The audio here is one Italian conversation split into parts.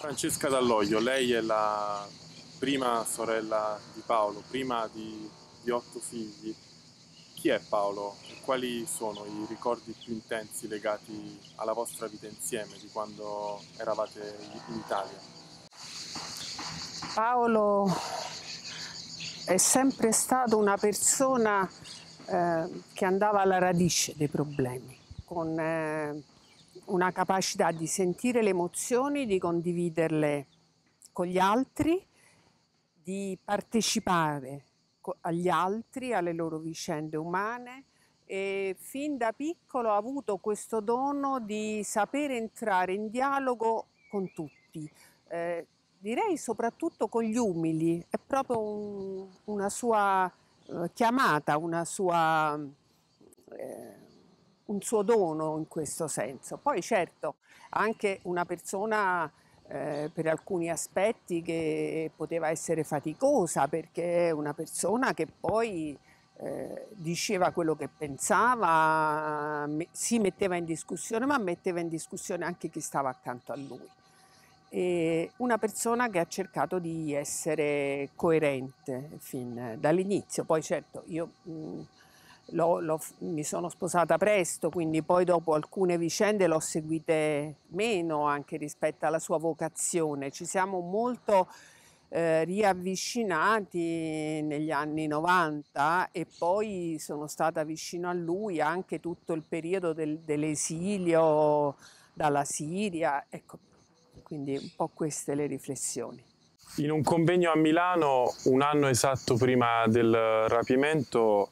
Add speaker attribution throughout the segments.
Speaker 1: Francesca Dall'Oglio, lei è la prima sorella di Paolo, prima di, di otto figli. Chi è Paolo e quali sono i ricordi più intensi legati alla vostra vita insieme di quando eravate in Italia?
Speaker 2: Paolo è sempre stato una persona eh, che andava alla radice dei problemi, con, eh, una capacità di sentire le emozioni, di condividerle con gli altri, di partecipare agli altri, alle loro vicende umane e fin da piccolo ha avuto questo dono di sapere entrare in dialogo con tutti, eh, direi soprattutto con gli umili, è proprio un, una sua eh, chiamata, una sua... Eh, un suo dono in questo senso. Poi certo, anche una persona eh, per alcuni aspetti che poteva essere faticosa perché è una persona che poi eh, diceva quello che pensava, me si metteva in discussione, ma metteva in discussione anche chi stava accanto a lui. E una persona che ha cercato di essere coerente fin dall'inizio, poi certo io... Mh, L'ho, l'ho, mi sono sposata presto, quindi poi dopo alcune vicende l'ho seguite meno anche rispetto alla sua vocazione. Ci siamo molto eh, riavvicinati negli anni 90 e poi sono stata vicino a lui anche tutto il periodo del, dell'esilio dalla Siria. Ecco, quindi un po' queste le riflessioni.
Speaker 1: In un convegno a Milano, un anno esatto prima del rapimento,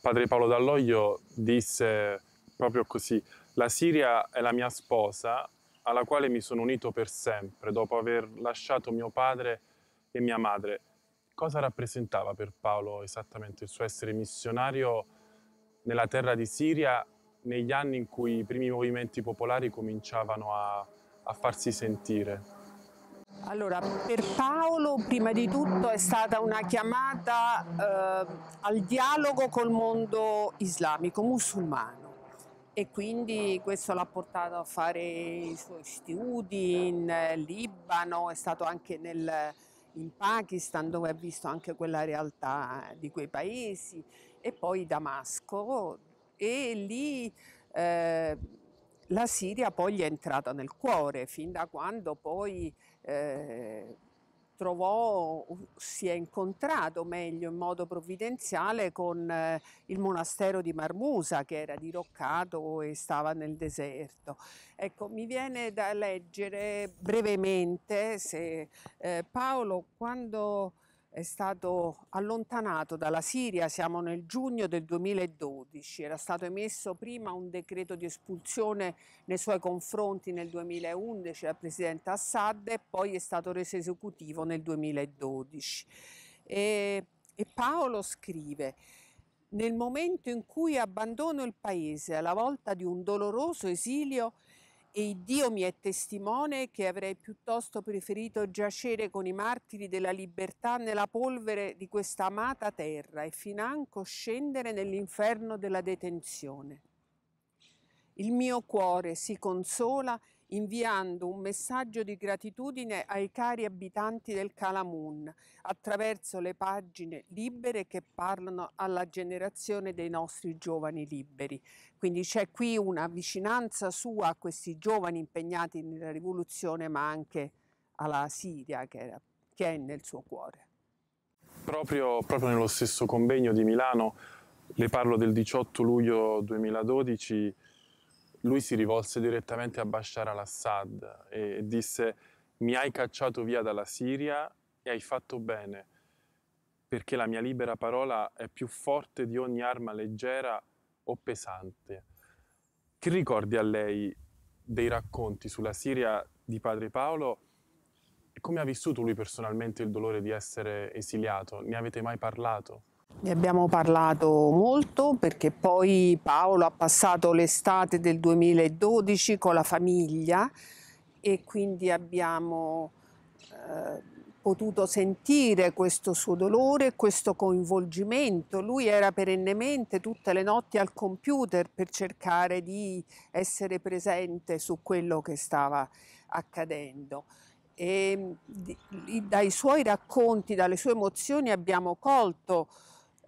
Speaker 1: Padre Paolo Dall'Oglio disse proprio così, la Siria è la mia sposa alla quale mi sono unito per sempre dopo aver lasciato mio padre e mia madre. Cosa rappresentava per Paolo esattamente il suo essere missionario nella terra di Siria negli anni in cui i primi movimenti popolari cominciavano a, a farsi sentire?
Speaker 2: Allora, per Paolo prima di tutto è stata una chiamata eh, al dialogo col mondo islamico, musulmano e quindi questo l'ha portato a fare i suoi studi in eh, Libano, è stato anche nel, in Pakistan dove ha visto anche quella realtà eh, di quei paesi e poi Damasco e lì... Eh, la Siria poi gli è entrata nel cuore, fin da quando poi eh, trovò, si è incontrato meglio in modo provvidenziale con eh, il monastero di Marmusa che era diroccato e stava nel deserto. Ecco, mi viene da leggere brevemente se eh, Paolo quando è stato allontanato dalla Siria, siamo nel giugno del 2012, era stato emesso prima un decreto di espulsione nei suoi confronti nel 2011 dal presidente Assad e poi è stato reso esecutivo nel 2012. E, e Paolo scrive, nel momento in cui abbandono il paese alla volta di un doloroso esilio, e Dio mi è testimone che avrei piuttosto preferito giacere con i martiri della libertà nella polvere di questa amata terra e financo scendere nell'inferno della detenzione. Il mio cuore si consola inviando un messaggio di gratitudine ai cari abitanti del Calamun attraverso le pagine libere che parlano alla generazione dei nostri giovani liberi. Quindi c'è qui una vicinanza sua a questi giovani impegnati nella rivoluzione ma anche alla Siria che, era, che è nel suo cuore.
Speaker 1: Proprio, proprio nello stesso convegno di Milano le parlo del 18 luglio 2012 lui si rivolse direttamente a Bashar al-Assad e disse mi hai cacciato via dalla Siria e hai fatto bene, perché la mia libera parola è più forte di ogni arma leggera o pesante. Che ricordi a lei dei racconti sulla Siria di Padre Paolo e come ha vissuto lui personalmente il dolore di essere esiliato? Ne avete mai parlato?
Speaker 2: Ne abbiamo parlato molto perché poi Paolo ha passato l'estate del 2012 con la famiglia e quindi abbiamo eh, potuto sentire questo suo dolore, questo coinvolgimento. Lui era perennemente tutte le notti al computer per cercare di essere presente su quello che stava accadendo. E, dai suoi racconti, dalle sue emozioni abbiamo colto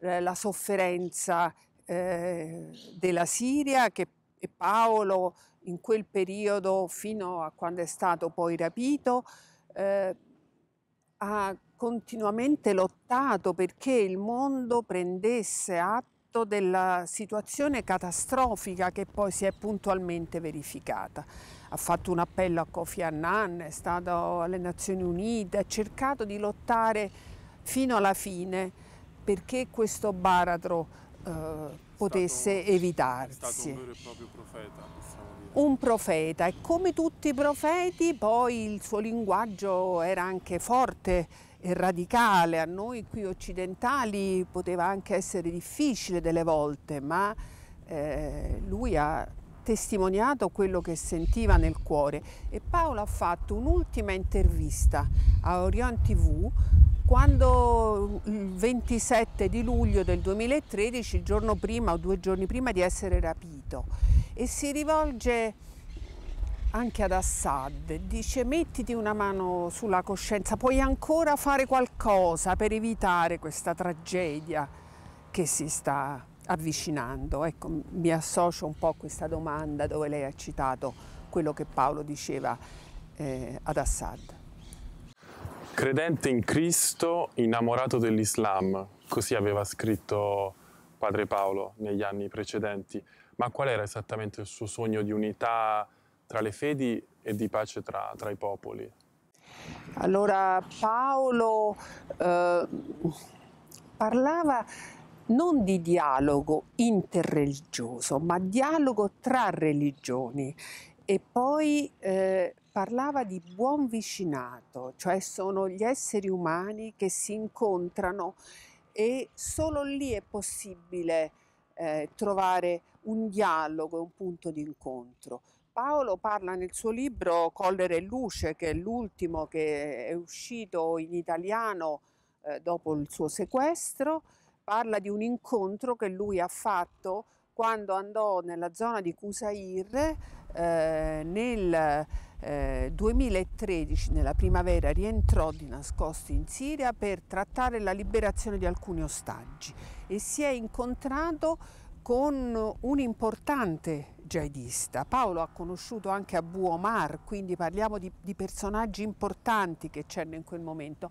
Speaker 2: eh, la sofferenza eh, della Siria che Paolo in quel periodo fino a quando è stato poi rapito eh, ha continuamente lottato perché il mondo prendesse atto della situazione catastrofica che poi si è puntualmente verificata. Ha fatto un appello a Kofi Annan, è stato alle Nazioni Unite, ha cercato di lottare fino alla fine perché questo baratro eh, potesse stato, evitarsi. È stato un vero e proprio profeta, possiamo dire. Un profeta e come tutti i profeti poi il suo linguaggio era anche forte e radicale, a noi qui occidentali poteva anche essere difficile delle volte, ma eh, lui ha testimoniato quello che sentiva nel cuore e Paolo ha fatto un'ultima intervista a Orion TV quando mm, il 27 di luglio del 2013, il giorno prima o due giorni prima di essere rapito, e si rivolge anche ad Assad, dice mettiti una mano sulla coscienza, puoi ancora fare qualcosa per evitare questa tragedia che si sta avvicinando. Ecco, mi associo un po' a questa domanda dove lei ha citato quello che Paolo diceva eh, ad Assad.
Speaker 1: Credente in Cristo, innamorato dell'Islam, così aveva scritto padre Paolo negli anni precedenti. Ma qual era esattamente il suo sogno di unità tra le fedi e di pace tra, tra i popoli?
Speaker 2: Allora Paolo eh, parlava non di dialogo interreligioso, ma dialogo tra religioni e poi eh, parlava di buon vicinato, cioè sono gli esseri umani che si incontrano e solo lì è possibile eh, trovare un dialogo, un punto di incontro. Paolo parla nel suo libro Collere e Luce, che è l'ultimo che è uscito in italiano eh, dopo il suo sequestro, parla di un incontro che lui ha fatto quando andò nella zona di Kusair eh, nel eh, 2013, nella primavera, rientrò di nascosto in Siria per trattare la liberazione di alcuni ostaggi e si è incontrato con un importante jihadista. Paolo ha conosciuto anche Abu Omar, quindi parliamo di, di personaggi importanti che c'erano in quel momento.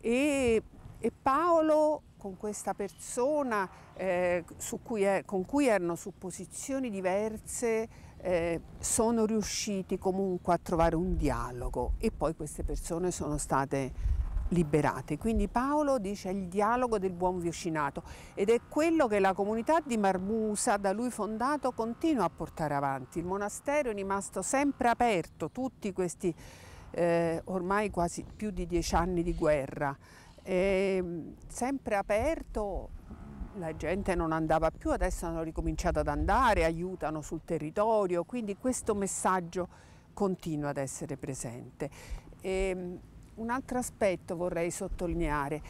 Speaker 2: E, e Paolo con questa persona eh, cui è, con cui erano su posizioni diverse eh, sono riusciti comunque a trovare un dialogo e poi queste persone sono state liberate. Quindi Paolo dice il dialogo del buon vicinato ed è quello che la comunità di Marmusa, da lui fondato, continua a portare avanti. Il monastero è rimasto sempre aperto tutti questi eh, ormai quasi più di dieci anni di guerra è ehm, sempre aperto, la gente non andava più, adesso hanno ricominciato ad andare, aiutano sul territorio, quindi questo messaggio continua ad essere presente. E ehm, un altro aspetto vorrei sottolineare,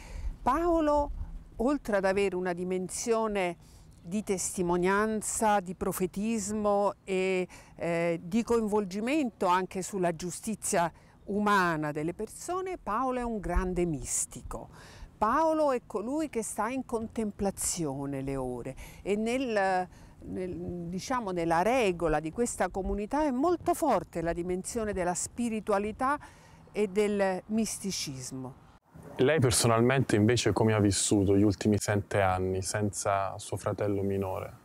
Speaker 2: Paolo oltre ad avere una dimensione di testimonianza, di profetismo e eh, di coinvolgimento anche sulla giustizia umana delle persone, Paolo è un grande mistico. Paolo è colui che sta in contemplazione le ore e nel, nel, diciamo, nella regola di questa comunità è molto forte la dimensione della spiritualità e del misticismo.
Speaker 1: Lei personalmente invece come ha vissuto gli ultimi sette anni senza suo fratello minore?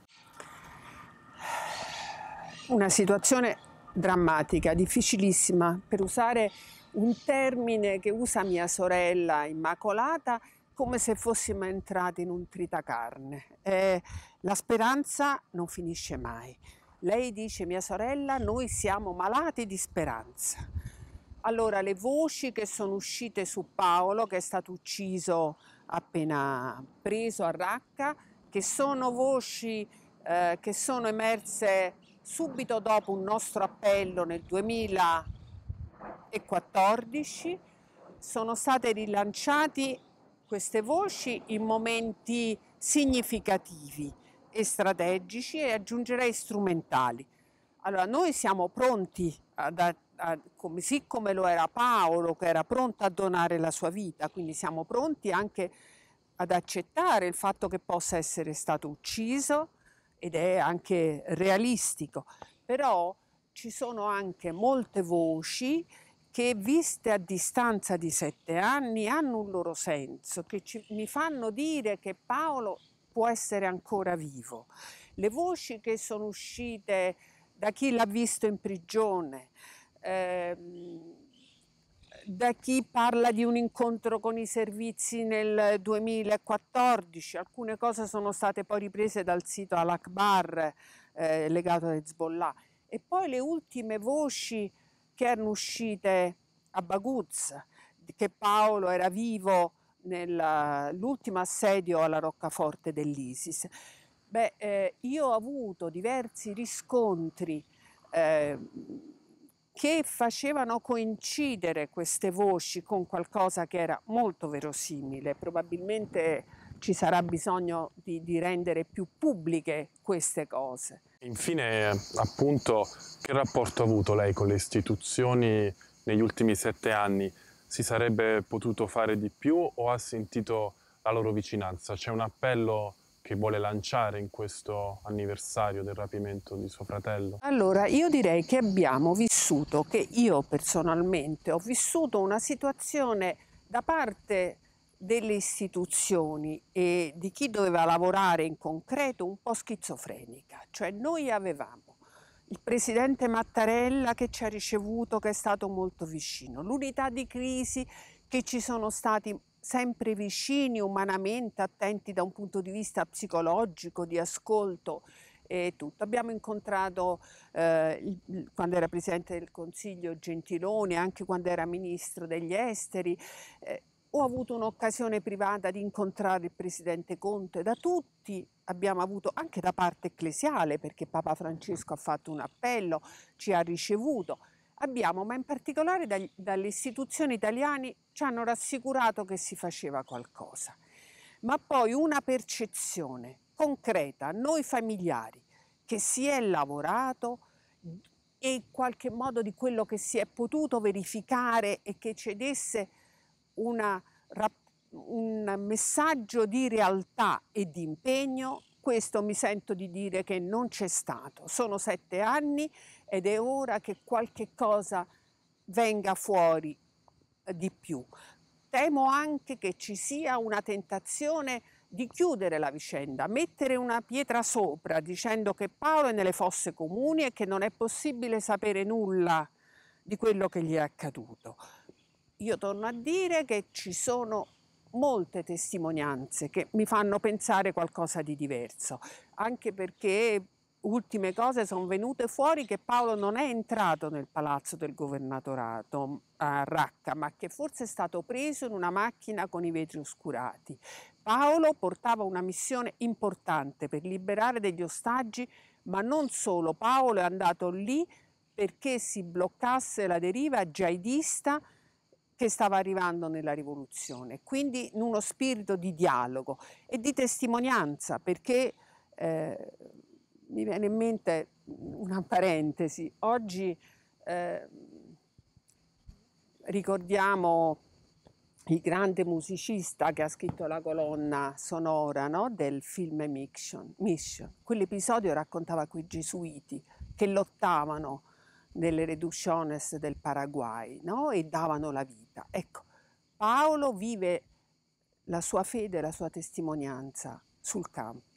Speaker 2: Una situazione drammatica, difficilissima, per usare un termine che usa mia sorella Immacolata, come se fossimo entrati in un tritacarne. Eh, la speranza non finisce mai. Lei dice, mia sorella, noi siamo malati di speranza. Allora, le voci che sono uscite su Paolo, che è stato ucciso appena preso a Racca, che sono voci eh, che sono emerse subito dopo un nostro appello nel 2014 sono state rilanciate queste voci in momenti significativi e strategici e aggiungerei strumentali. Allora noi siamo pronti, ad, a, a, come, siccome lo era Paolo che era pronto a donare la sua vita, quindi siamo pronti anche ad accettare il fatto che possa essere stato ucciso, ed è anche realistico, però ci sono anche molte voci che viste a distanza di sette anni hanno un loro senso, che ci, mi fanno dire che Paolo può essere ancora vivo. Le voci che sono uscite da chi l'ha visto in prigione, ehm, da chi parla di un incontro con i servizi nel 2014, alcune cose sono state poi riprese dal sito Al-Akbar eh, legato a Hezbollah e poi le ultime voci che erano uscite a Baguz, che Paolo era vivo nell'ultimo assedio alla roccaforte dell'ISIS. Beh, eh, io ho avuto diversi riscontri eh, che facevano coincidere queste voci con qualcosa che era molto verosimile. Probabilmente ci sarà bisogno di, di rendere più pubbliche queste cose.
Speaker 1: Infine, appunto, che rapporto ha avuto lei con le istituzioni negli ultimi sette anni? Si sarebbe potuto fare di più o ha sentito la loro vicinanza? C'è un appello che vuole lanciare in questo anniversario del rapimento di suo fratello?
Speaker 2: Allora, io direi che abbiamo vissuto, che io personalmente ho vissuto una situazione da parte delle istituzioni e di chi doveva lavorare in concreto un po' schizofrenica, cioè noi avevamo il presidente Mattarella che ci ha ricevuto, che è stato molto vicino, l'unità di crisi che ci sono stati sempre vicini umanamente, attenti da un punto di vista psicologico, di ascolto e tutto. Abbiamo incontrato eh, il, quando era Presidente del Consiglio Gentiloni, anche quando era Ministro degli Esteri. Eh, ho avuto un'occasione privata di incontrare il Presidente Conte, da tutti abbiamo avuto, anche da parte ecclesiale, perché Papa Francesco ha fatto un appello, ci ha ricevuto abbiamo, ma in particolare dagli, dalle istituzioni italiane ci hanno rassicurato che si faceva qualcosa. Ma poi una percezione concreta, noi familiari, che si è lavorato e in qualche modo di quello che si è potuto verificare e che cedesse una, un messaggio di realtà e di impegno, questo mi sento di dire che non c'è stato. Sono sette anni ed è ora che qualche cosa venga fuori eh, di più. Temo anche che ci sia una tentazione di chiudere la vicenda, mettere una pietra sopra dicendo che Paolo è nelle fosse comuni e che non è possibile sapere nulla di quello che gli è accaduto. Io torno a dire che ci sono molte testimonianze che mi fanno pensare qualcosa di diverso, anche perché ultime cose sono venute fuori che Paolo non è entrato nel palazzo del governatorato mm, a Racca, ma che forse è stato preso in una macchina con i vetri oscurati. Paolo portava una missione importante per liberare degli ostaggi, ma non solo. Paolo è andato lì perché si bloccasse la deriva jihadista che stava arrivando nella rivoluzione, quindi in uno spirito di dialogo e di testimonianza, perché eh, mi viene in mente una parentesi. Oggi eh, ricordiamo il grande musicista che ha scritto la colonna sonora no? del film Mission. Mission. Quell'episodio raccontava quei gesuiti che lottavano nelle reducciones del Paraguay no? e davano la vita. Ecco, Paolo vive la sua fede la sua testimonianza sul campo.